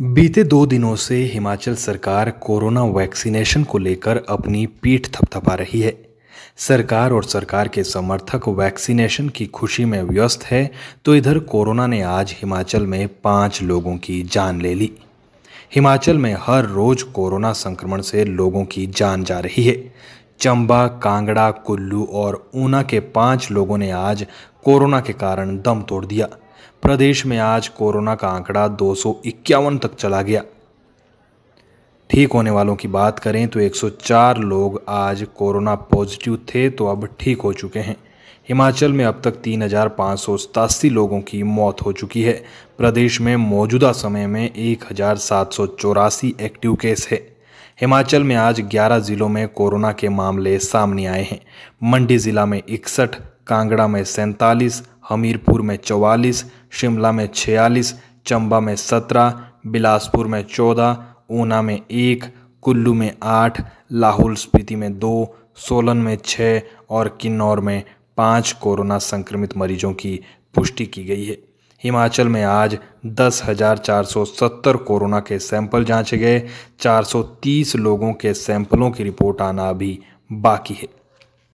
बीते दो दिनों से हिमाचल सरकार कोरोना वैक्सीनेशन को लेकर अपनी पीठ थपथपा रही है सरकार और सरकार के समर्थक वैक्सीनेशन की खुशी में व्यस्त है तो इधर कोरोना ने आज हिमाचल में पाँच लोगों की जान ले ली हिमाचल में हर रोज कोरोना संक्रमण से लोगों की जान जा रही है चंबा कांगड़ा कुल्लू और ऊना के पाँच लोगों ने आज कोरोना के कारण दम तोड़ दिया प्रदेश में आज कोरोना का आंकड़ा दो तक चला गया ठीक होने वालों की बात करें तो 104 लोग आज कोरोना पॉजिटिव थे तो अब ठीक हो चुके हैं हिमाचल में अब तक तीन लोगों की मौत हो चुकी है प्रदेश में मौजूदा समय में एक एक्टिव केस है हिमाचल में आज 11 ज़िलों में कोरोना के मामले सामने आए हैं मंडी ज़िला में इकसठ कांगड़ा में सैंतालीस हमीरपुर में चौवालीस शिमला में छियालीस चंबा में सत्रह बिलासपुर में चौदह ऊना में एक कुल्लू में आठ लाहौल स्पीति में दो सोलन में छः और किन्नौर में पाँच कोरोना संक्रमित मरीजों की पुष्टि की गई है हिमाचल में आज दस हज़ार चार सौ सत्तर कोरोना के सैंपल जांचे गए 430 लोगों के सैंपलों की रिपोर्ट आना अभी बाकी है